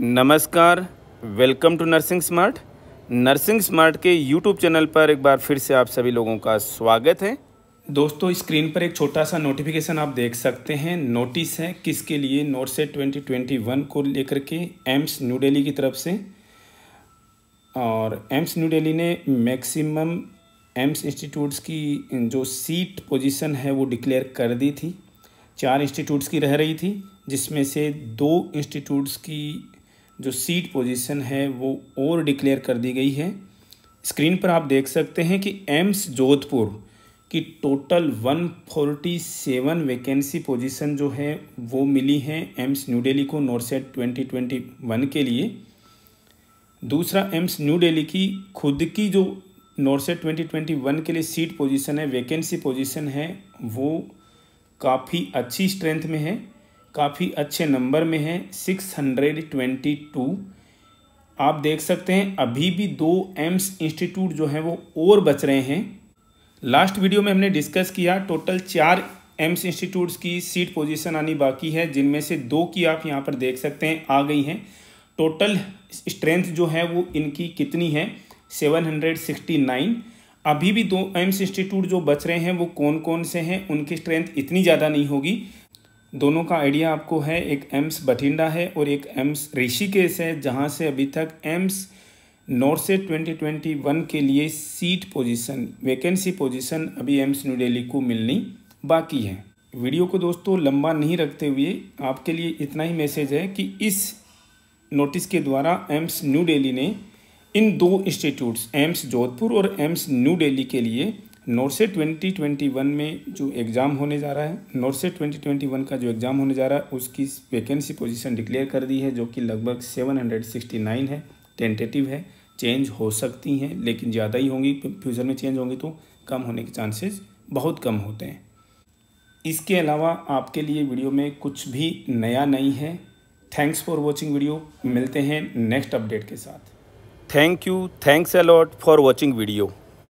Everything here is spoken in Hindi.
नमस्कार welcome to nursing smart nursing smart के यूट्यूब चैनल पर एक बार फिर से आप सभी लोगों का स्वागत है दोस्तों स्क्रीन पर एक छोटा सा नोटिफिकेशन आप देख सकते हैं नोटिस है किसके लिए नोटसेट 2021 को लेकर के एम्स न्यू दिल्ली की तरफ से और एम्स न्यू दिल्ली ने मैक्सिमम एम्स इंस्टीट्यूट्स की जो सीट पोजीशन है वो डिक्लेयर कर दी थी चार इंस्टीट्यूट्स की रह रही थी जिसमें से दो इंस्टीट्यूट्स की जो सीट पोजीशन है वो और डिक्लेयर कर दी गई है स्क्रीन पर आप देख सकते हैं कि एम्स जोधपुर की टोटल 147 वैकेंसी पोजीशन जो है वो मिली है एम्स न्यू दिल्ली को नॉर्सेट 2021 के लिए दूसरा एम्स न्यू दिल्ली की खुद की जो नॉर्सेट 2021 के लिए सीट पोजीशन है वैकेंसी पोजीशन है वो काफ़ी अच्छी स्ट्रेंथ में है काफ़ी अच्छे नंबर में है सिक्स हंड्रेड ट्वेंटी टू आप देख सकते हैं अभी भी दो एम्स इंस्टीट्यूट जो हैं वो और बच रहे हैं लास्ट वीडियो में हमने डिस्कस किया टोटल चार एम्स इंस्टीट्यूट्स की सीट पोजीशन आनी बाकी है जिनमें से दो की आप यहाँ पर देख सकते हैं आ गई हैं टोटल स्ट्रेंथ जो है वो इनकी कितनी है 769 अभी भी दो एम्स इंस्टीट्यूट जो बच रहे हैं वो कौन कौन से हैं उनकी स्ट्रेंथ इतनी ज़्यादा नहीं होगी दोनों का आइडिया आपको है एक एम्स बठिंडा है और एक एम्स ऋषिकेश है जहाँ से अभी तक एम्स नॉर्थ से वन के लिए सीट पोजीशन वैकेंसी पोजीशन अभी एम्स न्यू दिल्ली को मिलनी बाकी है वीडियो को दोस्तों लंबा नहीं रखते हुए आपके लिए इतना ही मैसेज है कि इस नोटिस के द्वारा एम्स न्यू दिल्ली ने इन दो इंस्टीट्यूट्स एम्स जोधपुर और एम्स न्यू दिल्ली के लिए नोरसे 2021 में जो एग्ज़ाम होने जा रहा है नोरसे 2021 का जो एग्ज़ाम होने जा रहा है उसकी वैकेंसी पोजीशन डिक्लेयर कर दी है जो कि लगभग 769 है टेंटेटिव है चेंज हो सकती हैं लेकिन ज़्यादा ही होंगी फ्यूचर में चेंज होंगी तो कम होने के चांसेस बहुत कम होते हैं इसके अलावा आपके लिए वीडियो में कुछ भी नया नहीं है थैंक्स फॉर वॉचिंग वीडियो मिलते हैं नेक्स्ट अपडेट के साथ thank you thanks a lot for watching video